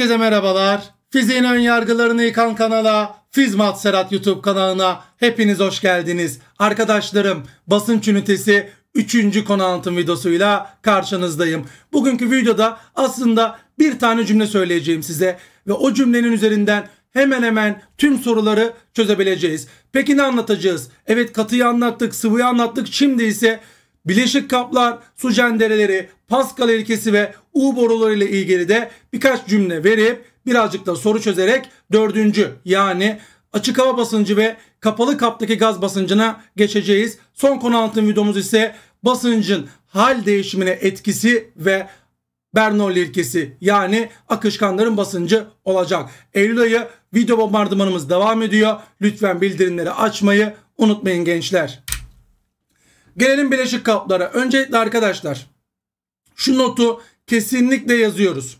Herkese merhabalar. Fiziğin ön yargılarını yıkan kanala, Fizmat Serhat YouTube kanalına hepiniz hoş geldiniz. Arkadaşlarım, basınç ünitesi 3. konu anlatım videosuyla karşınızdayım. Bugünkü videoda aslında bir tane cümle söyleyeceğim size ve o cümlenin üzerinden hemen hemen tüm soruları çözebileceğiz. Peki ne anlatacağız? Evet katıyı anlattık, sıvıyı anlattık. Şimdi ise bileşik kaplar, su cendereleri, Pascal ilkesi ve U boruları ile ilgili de birkaç cümle verip birazcık da soru çözerek dördüncü yani açık hava basıncı ve kapalı kaptaki gaz basıncına geçeceğiz. Son konu altın videomuz ise basıncın hal değişimine etkisi ve Bernoulli ilkesi yani akışkanların basıncı olacak. Eylül ayı video bombardımanımız devam ediyor. Lütfen bildirimleri açmayı unutmayın gençler. Gelelim bileşik kaplara. Öncelikle arkadaşlar şu notu kesinlikle yazıyoruz.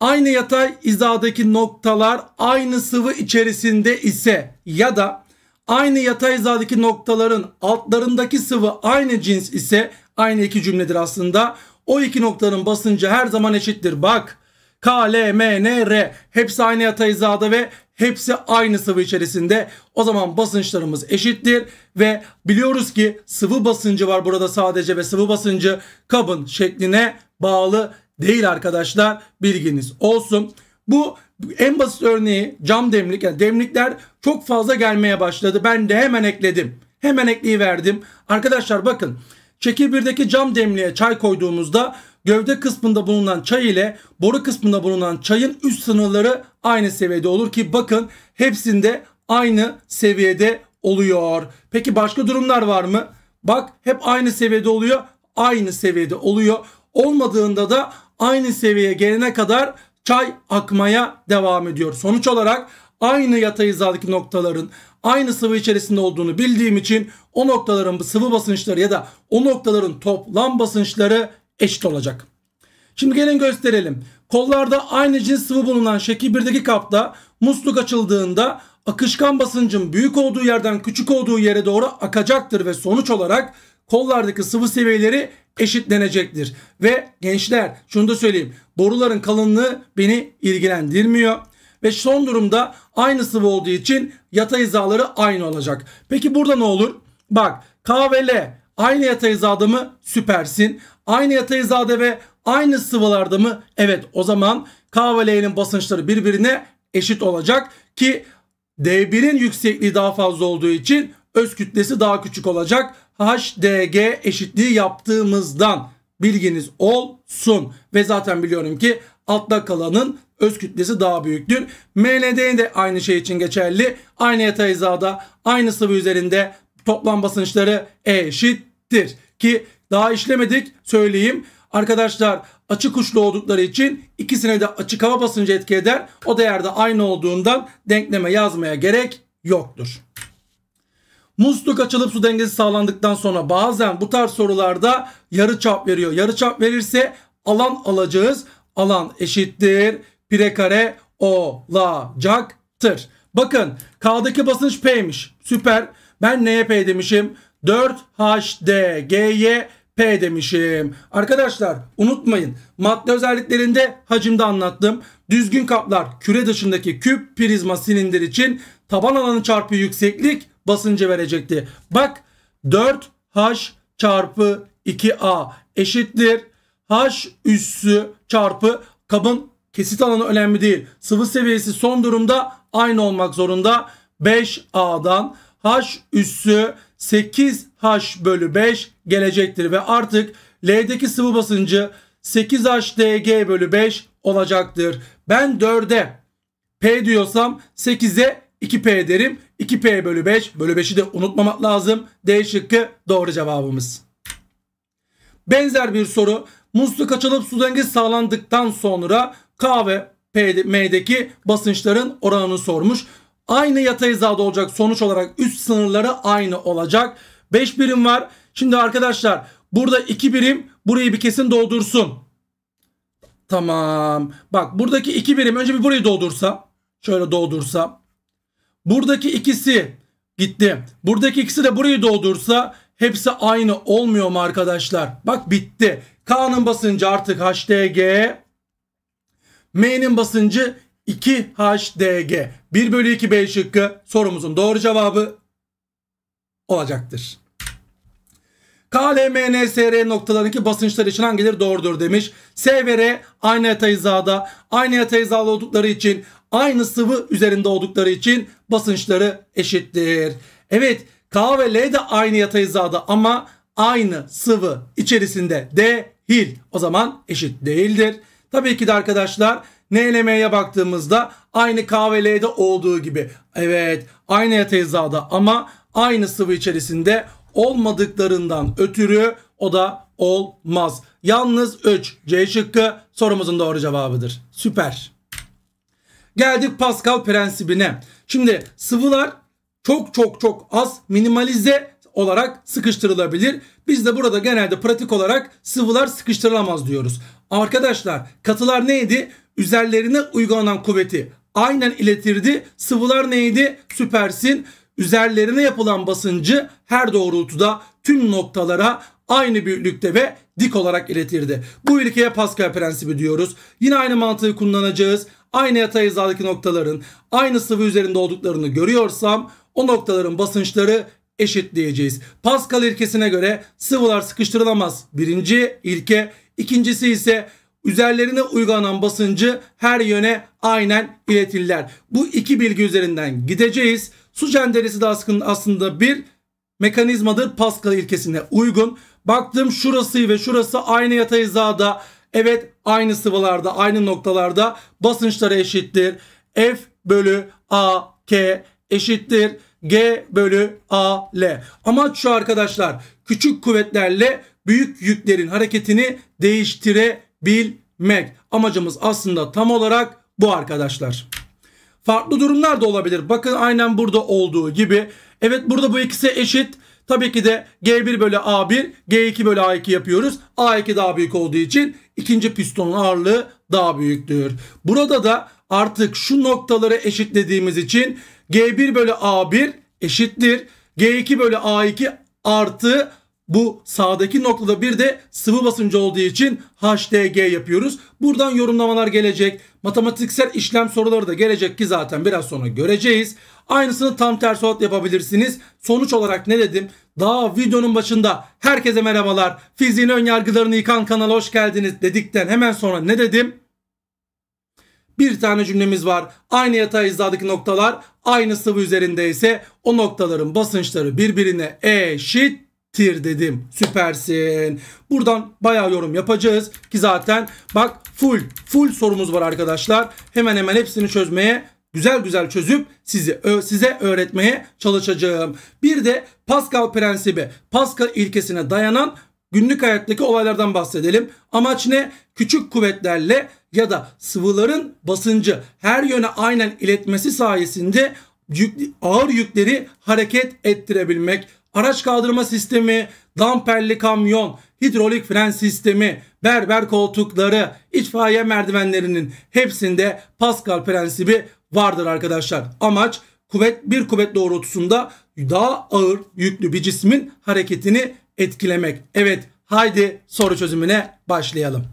Aynı yatay hizadaki noktalar aynı sıvı içerisinde ise ya da aynı yatay hizadaki noktaların altlarındaki sıvı aynı cins ise aynı iki cümledir aslında. O iki noktanın basıncı her zaman eşittir. Bak K, L, M, N, R hepsi aynı yatay hizada ve Hepsi aynı sıvı içerisinde. O zaman basınçlarımız eşittir ve biliyoruz ki sıvı basıncı var burada sadece ve sıvı basıncı kabın şekline bağlı değil arkadaşlar. Bilginiz olsun. Bu en basit örneği cam demlik. Yani demlikler çok fazla gelmeye başladı. Ben de hemen ekledim. Hemen verdim. Arkadaşlar bakın. Çekirbirdeki cam demliğe çay koyduğumuzda Gövde kısmında bulunan çay ile boru kısmında bulunan çayın üst sınırları aynı seviyede olur ki bakın hepsinde aynı seviyede oluyor. Peki başka durumlar var mı? Bak hep aynı seviyede oluyor. Aynı seviyede oluyor. Olmadığında da aynı seviyeye gelene kadar çay akmaya devam ediyor. Sonuç olarak aynı yatay hizadaki noktaların aynı sıvı içerisinde olduğunu bildiğim için o noktaların sıvı basınçları ya da o noktaların toplam basınçları eşit olacak. Şimdi gelin gösterelim. Kollarda aynı cins sıvı bulunan şekil 1'deki kapta musluk açıldığında akışkan basıncın büyük olduğu yerden küçük olduğu yere doğru akacaktır ve sonuç olarak kollardaki sıvı seviyeleri eşitlenecektir. Ve gençler şunu da söyleyeyim. Boruların kalınlığı beni ilgilendirmiyor. Ve son durumda aynı sıvı olduğu için yatay hizaları aynı olacak. Peki burada ne olur? Bak K ve L Aynı yatay hizada mı? Süpersin. Aynı yatay hizada ve aynı sıvılarda mı? Evet o zaman K ve L'nin basınçları birbirine eşit olacak ki D1'in yüksekliği daha fazla olduğu için öz kütlesi daha küçük olacak. HDG eşitliği yaptığımızdan bilginiz olsun. Ve zaten biliyorum ki altta kalanın öz kütlesi daha büyüktür. MLD de aynı şey için geçerli. Aynı yatay hizada, aynı sıvı üzerinde toplam basınçları eşittir. Ki daha işlemedik söyleyeyim. Arkadaşlar açık uçlu oldukları için ikisine de açık hava basıncı etki eder. O değerde aynı olduğundan denkleme yazmaya gerek yoktur. Musluk açılıp su dengesi sağlandıktan sonra bazen bu tarz sorularda yarı çap veriyor. Yarı çap verirse alan alacağız. Alan eşittir. Pire kare olacaktır. Bakın K'daki basınç P'ymiş. Süper. Ben NYP demişim? 4HDGY P demişim. Arkadaşlar unutmayın madde özelliklerinde hacimde anlattım. Düzgün kaplar küre dışındaki küp prizma silindir için taban alanı çarpı yükseklik basıncı verecekti. Bak 4H çarpı 2A eşittir. H üssü çarpı kabın kesit alanı önemli değil. Sıvı seviyesi son durumda aynı olmak zorunda. 5A'dan h üssü 8h bölü 5 gelecektir. Ve artık L'deki sıvı basıncı 8HDG bölü 5 olacaktır. Ben 4'e P diyorsam 8'e 2P derim. 2P bölü 5 bölü 5'i de unutmamak lazım. D şıkkı doğru cevabımız. Benzer bir soru. Musluk açılıp su dengesi sağlandıktan sonra K ve P'deki basınçların oranını sormuş aynı yatay hizada olacak. Sonuç olarak üst sınırları aynı olacak. 5 birim var. Şimdi arkadaşlar burada 2 birim burayı bir kesin doldursun. Tamam. Bak buradaki 2 birim önce bir burayı doldursa. Şöyle doldursa. Buradaki ikisi gitti. Buradaki ikisi de burayı doldursa hepsi aynı olmuyor mu arkadaşlar? Bak bitti. K'nın basıncı artık HDG. M'nin basıncı 2HDG. 1 bölü 2 B şıkkı sorumuzun doğru cevabı olacaktır. KLMN, noktalarındaki basınçlar için hangileri doğrudur demiş. S ve R aynı yatay hizada, aynı yatay hizalı oldukları için, aynı sıvı üzerinde oldukları için basınçları eşittir. Evet K ve L de aynı yatay hizada ama aynı sıvı içerisinde değil. O zaman eşit değildir. Tabii ki de arkadaşlar NLM'ye baktığımızda aynı KVL'de olduğu gibi. Evet aynı yatezada ama aynı sıvı içerisinde olmadıklarından ötürü o da olmaz. Yalnız 3 C şıkkı sorumuzun doğru cevabıdır. Süper. Geldik Pascal prensibine. Şimdi sıvılar çok çok çok az minimalize olarak sıkıştırılabilir. Biz de burada genelde pratik olarak sıvılar sıkıştırılamaz diyoruz. Arkadaşlar katılar neydi? üzerlerine uygulanan kuvveti aynen iletirdi. Sıvılar neydi? Süpersin. Üzerlerine yapılan basıncı her doğrultuda tüm noktalara aynı büyüklükte ve dik olarak iletirdi. Bu ilkeye Pascal prensibi diyoruz. Yine aynı mantığı kullanacağız. Aynı yatay hizadaki noktaların aynı sıvı üzerinde olduklarını görüyorsam o noktaların basınçları diyeceğiz. Pascal ilkesine göre sıvılar sıkıştırılamaz. Birinci ilke. ikincisi ise üzerlerine uygulanan basıncı her yöne aynen iletirler. Bu iki bilgi üzerinden gideceğiz. Su cenderesi de aslında bir mekanizmadır Pascal ilkesine uygun. Baktım şurası ve şurası aynı yatay hizada. Evet aynı sıvılarda aynı noktalarda basınçları eşittir. F bölü A K eşittir. G bölü A L. Amaç şu arkadaşlar küçük kuvvetlerle büyük yüklerin hareketini değiştire bilmek. Amacımız aslında tam olarak bu arkadaşlar. Farklı durumlar da olabilir. Bakın aynen burada olduğu gibi. Evet burada bu ikisi eşit. Tabii ki de G1 bölü A1, G2 bölü A2 yapıyoruz. A2 daha büyük olduğu için ikinci pistonun ağırlığı daha büyüktür. Burada da artık şu noktaları eşitlediğimiz için G1 bölü A1 eşittir. G2 bölü A2 artı bu sağdaki noktada bir de sıvı basıncı olduğu için HDG yapıyoruz. Buradan yorumlamalar gelecek. Matematiksel işlem soruları da gelecek ki zaten biraz sonra göreceğiz. Aynısını tam tersi olarak yapabilirsiniz. Sonuç olarak ne dedim? Daha videonun başında herkese merhabalar. Fiziğin ön yargılarını yıkan kanala hoş geldiniz dedikten hemen sonra ne dedim? bir tane cümlemiz var. Aynı yatay hizadaki noktalar aynı sıvı üzerinde ise o noktaların basınçları birbirine eşit tir dedim. Süpersin. Buradan bayağı yorum yapacağız ki zaten bak full full sorumuz var arkadaşlar. Hemen hemen hepsini çözmeye güzel güzel çözüp sizi size öğretmeye çalışacağım. Bir de Pascal prensibi, Pascal ilkesine dayanan günlük hayattaki olaylardan bahsedelim. Amaç ne? Küçük kuvvetlerle ya da sıvıların basıncı her yöne aynen iletmesi sayesinde yük, ağır yükleri hareket ettirebilmek araç kaldırma sistemi, damperli kamyon, hidrolik fren sistemi, berber koltukları, itfaiye merdivenlerinin hepsinde Pascal prensibi vardır arkadaşlar. Amaç kuvvet bir kuvvet doğrultusunda daha ağır yüklü bir cismin hareketini etkilemek. Evet haydi soru çözümüne başlayalım.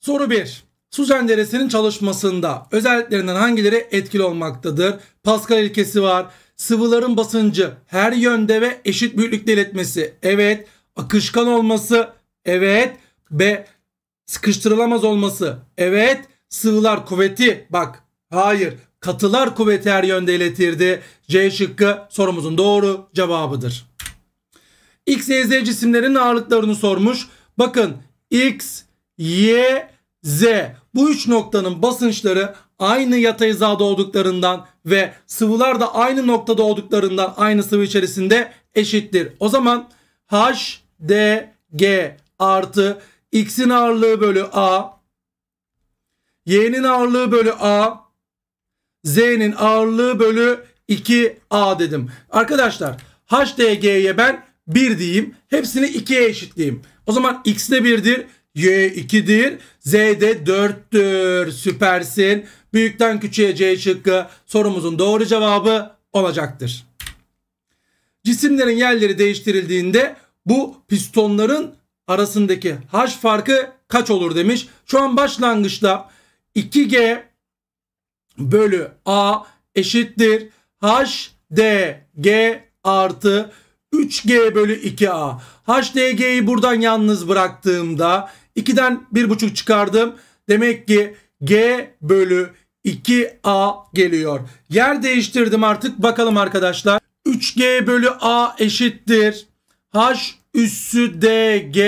Soru 1. Su deresinin çalışmasında özelliklerinden hangileri etkili olmaktadır? Pascal ilkesi var sıvıların basıncı her yönde ve eşit büyüklükte iletmesi. Evet. Akışkan olması. Evet. B. Sıkıştırılamaz olması. Evet. Sıvılar kuvveti. Bak. Hayır. Katılar kuvveti her yönde iletirdi. C şıkkı sorumuzun doğru cevabıdır. X, Y, Z cisimlerin ağırlıklarını sormuş. Bakın X, Y, Z. Bu üç noktanın basınçları aynı yatay hizada olduklarından ve sıvılar da aynı noktada olduklarından aynı sıvı içerisinde eşittir. O zaman h d g artı X'in ağırlığı bölü A, Y'nin ağırlığı bölü A, Z'nin ağırlığı bölü 2A dedim. Arkadaşlar h d g'ye ben 1 diyeyim. Hepsini 2'ye eşitleyeyim. O zaman X de 1'dir. Y 2'dir. Z de 4'tür. Süpersin. Büyükten küçüğe C şıkkı sorumuzun doğru cevabı olacaktır. Cisimlerin yerleri değiştirildiğinde bu pistonların arasındaki H farkı kaç olur demiş. Şu an başlangıçta 2G bölü A eşittir. H D G artı 3G bölü 2A. d HDG'yi buradan yalnız bıraktığımda 2'den 1,5 çıkardım. Demek ki G bölü 2A geliyor. Yer değiştirdim artık bakalım arkadaşlar. 3G bölü A eşittir. H üssü DG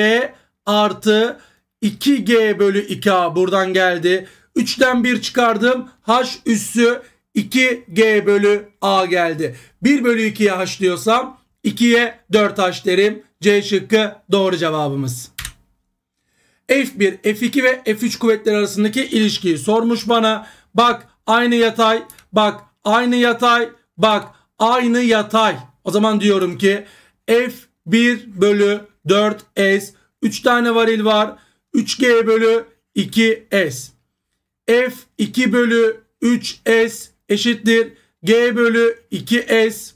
artı 2G bölü 2A buradan geldi. 3'ten 1 çıkardım. H üssü 2G bölü A geldi. 1 bölü 2'ye H diyorsam 2'ye 4H derim. C şıkkı doğru cevabımız. F1, F2 ve F3 kuvvetleri arasındaki ilişkiyi sormuş bana. Bak aynı yatay. Bak aynı yatay. Bak aynı yatay. O zaman diyorum ki F1 bölü 4S 3 tane varil var. 3G bölü 2S. F2 bölü 3S eşittir. G bölü 2S.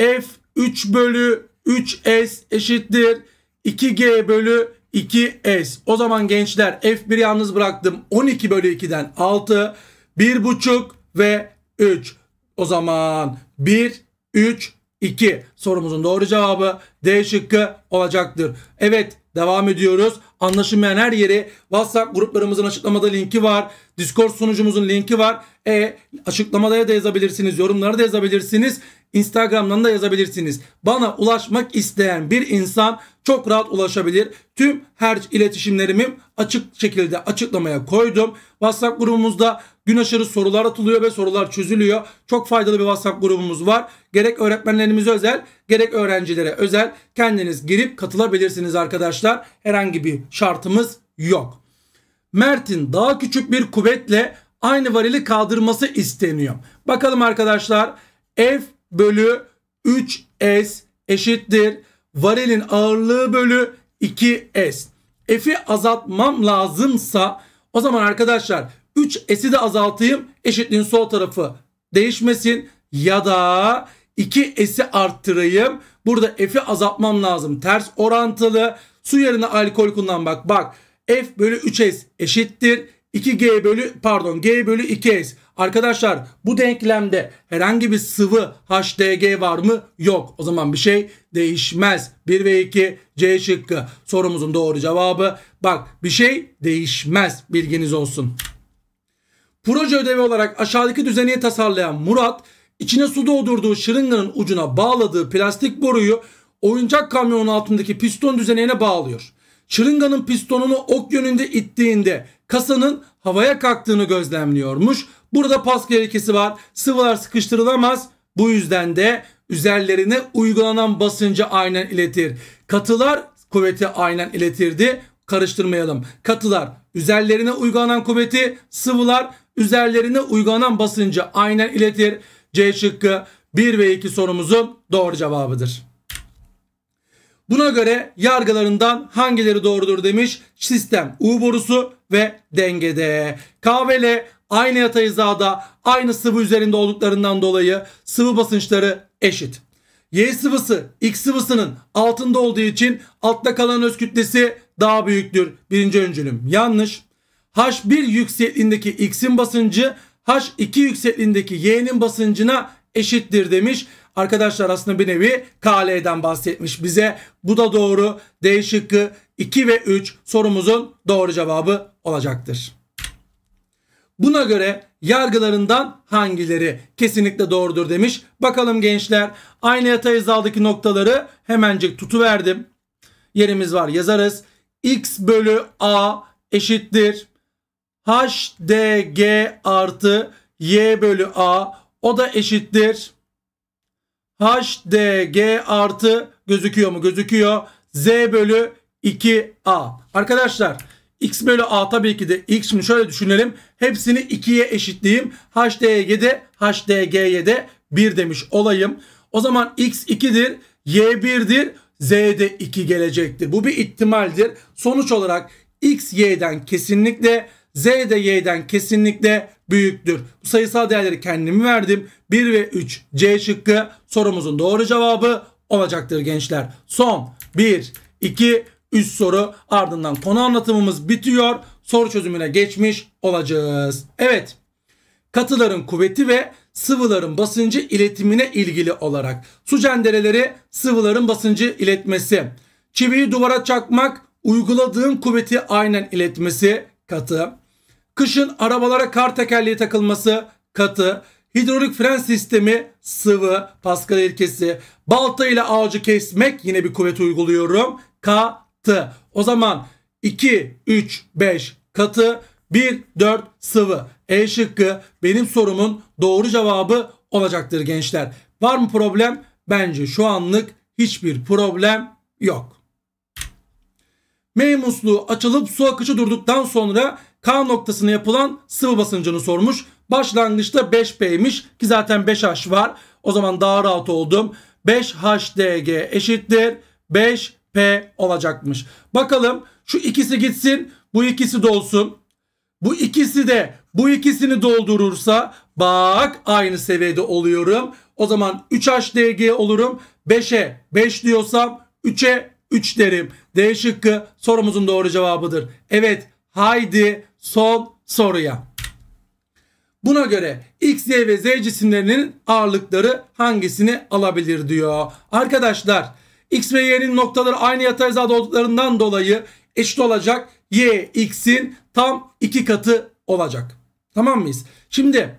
F3 bölü 3S eşittir. 2G bölü 2S. O zaman gençler F1 yalnız bıraktım. 12 bölü 2'den 6. Bir buçuk ve üç. O zaman bir, üç, iki. sorumuzun doğru cevabı D şıkkı olacaktır. Evet devam ediyoruz. Anlaşılmayan her yeri WhatsApp gruplarımızın açıklamada linki var. Discord sunucumuzun linki var. E açıklamada da yazabilirsiniz. Yorumlara da yazabilirsiniz. Instagram'dan da yazabilirsiniz. Bana ulaşmak isteyen bir insan çok rahat ulaşabilir. Tüm her iletişimlerimi açık şekilde açıklamaya koydum. WhatsApp grubumuzda gün aşırı sorular atılıyor ve sorular çözülüyor. Çok faydalı bir WhatsApp grubumuz var. Gerek öğretmenlerimize özel, gerek öğrencilere özel kendiniz girip katılabilirsiniz arkadaşlar. Herhangi bir şartımız yok. Mert'in daha küçük bir kuvvetle aynı varili kaldırması isteniyor. Bakalım arkadaşlar F bölü 3S eşittir. Varilin ağırlığı bölü 2S. F'i azaltmam lazımsa o zaman arkadaşlar 3 s'i de azaltayım. Eşitliğin sol tarafı değişmesin. Ya da 2 s'i arttırayım. Burada f'i azaltmam lazım. Ters orantılı. Su yerine alkol kullan bak. Bak f bölü 3s eşittir. 2g bölü pardon g bölü 2s. Arkadaşlar bu denklemde herhangi bir sıvı HDG var mı? Yok. O zaman bir şey değişmez. 1 ve 2 C şıkkı sorumuzun doğru cevabı. Bak bir şey değişmez bilginiz olsun. Proje ödevi olarak aşağıdaki düzeni tasarlayan Murat içine su doldurduğu şırınganın ucuna bağladığı plastik boruyu oyuncak kamyonun altındaki piston düzenine bağlıyor. Şırınganın pistonunu ok yönünde ittiğinde kasanın havaya kalktığını gözlemliyormuş. Burada pas gerekesi var. Sıvılar sıkıştırılamaz. Bu yüzden de üzerlerine uygulanan basıncı aynen iletir. Katılar kuvveti aynen iletirdi karıştırmayalım. Katılar üzerlerine uygulanan kuvveti, sıvılar üzerlerine uygulanan basıncı aynen iletir. C şıkkı 1 ve 2 sorumuzun doğru cevabıdır. Buna göre yargılarından hangileri doğrudur demiş. Sistem U borusu ve dengede. K ve L aynı yatay hizada aynı sıvı üzerinde olduklarından dolayı sıvı basınçları eşit. Y sıvısı X sıvısının altında olduğu için altta kalan öz kütlesi daha büyüktür. Birinci öncülüm yanlış. H1 yüksekliğindeki X'in basıncı H2 yüksekliğindeki Y'nin basıncına eşittir demiş. Arkadaşlar aslında bir nevi KL'den bahsetmiş bize. Bu da doğru. D şıkkı 2 ve 3 sorumuzun doğru cevabı olacaktır. Buna göre yargılarından hangileri kesinlikle doğrudur demiş. Bakalım gençler aynı yatay hizadaki noktaları hemencik tutuverdim. Yerimiz var yazarız x bölü a eşittir hdg artı y bölü a o da eşittir hdg artı gözüküyor mu gözüküyor z bölü 2a arkadaşlar x bölü a tabii ki de x şimdi şöyle düşünelim hepsini 2'ye eşitleyeyim hdg hdg'de hdg'ye de 1 demiş olayım o zaman x 2'dir y 1'dir Z'de 2 gelecektir. Bu bir ihtimaldir. Sonuç olarak X Y'den kesinlikle Z de Y'den kesinlikle büyüktür. Bu sayısal değerleri kendimi verdim. 1 ve 3 C şıkkı sorumuzun doğru cevabı olacaktır gençler. Son 1, 2, 3 soru ardından konu anlatımımız bitiyor. Soru çözümüne geçmiş olacağız. Evet katıların kuvveti ve sıvıların basıncı iletimine ilgili olarak. Su cendereleri sıvıların basıncı iletmesi. Çiviyi duvara çakmak uyguladığın kuvveti aynen iletmesi katı. Kışın arabalara kar tekerleği takılması katı. Hidrolik fren sistemi sıvı. Pascal ilkesi. Balta ile ağacı kesmek yine bir kuvvet uyguluyorum. Katı. O zaman 2, 3, 5 katı. 1, 4, sıvı. E şıkkı benim sorumun doğru cevabı olacaktır gençler. Var mı problem? Bence şu anlık hiçbir problem yok. M açılıp su akışı durduktan sonra K noktasına yapılan sıvı basıncını sormuş. Başlangıçta 5P'ymiş ki zaten 5H var. O zaman daha rahat oldum. 5HDG eşittir 5P olacakmış. Bakalım şu ikisi gitsin bu ikisi dolsun. Bu ikisi de bu ikisini doldurursa bak aynı seviyede oluyorum. O zaman 3HDG olurum. 5'e 5 diyorsam 3'e 3 derim. D şıkkı sorumuzun doğru cevabıdır. Evet haydi son soruya. Buna göre X, Y ve Z cisimlerinin ağırlıkları hangisini alabilir diyor. Arkadaşlar X ve Y'nin noktaları aynı yatay hizada olduklarından dolayı eşit olacak y x'in tam 2 katı olacak. Tamam mıyız? Şimdi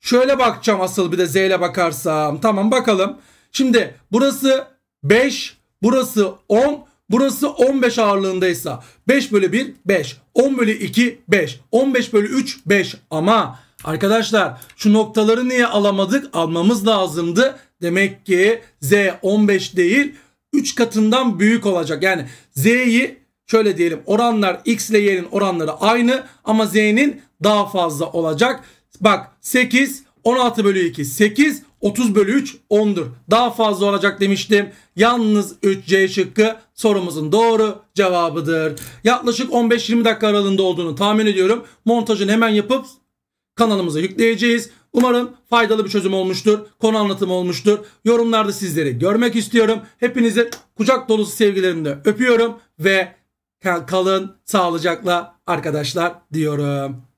şöyle bakacağım asıl bir de z ile bakarsam. Tamam bakalım. Şimdi burası 5, burası 10, burası 15 ağırlığındaysa 5 bölü 1 5, 10 bölü 2 5, 15 bölü 3 5 ama arkadaşlar şu noktaları niye alamadık? Almamız lazımdı. Demek ki z 15 değil 3 katından büyük olacak. Yani z'yi şöyle diyelim oranlar x ile y'nin oranları aynı ama z'nin daha fazla olacak. Bak 8 16 bölü 2 8 30 bölü 3 10'dur. Daha fazla olacak demiştim. Yalnız 3C şıkkı sorumuzun doğru cevabıdır. Yaklaşık 15-20 dakika aralığında olduğunu tahmin ediyorum. Montajını hemen yapıp kanalımıza yükleyeceğiz. Umarım faydalı bir çözüm olmuştur. Konu anlatımı olmuştur. Yorumlarda sizleri görmek istiyorum. Hepinizi kucak dolusu sevgilerimle öpüyorum ve kalın sağlıcakla arkadaşlar diyorum.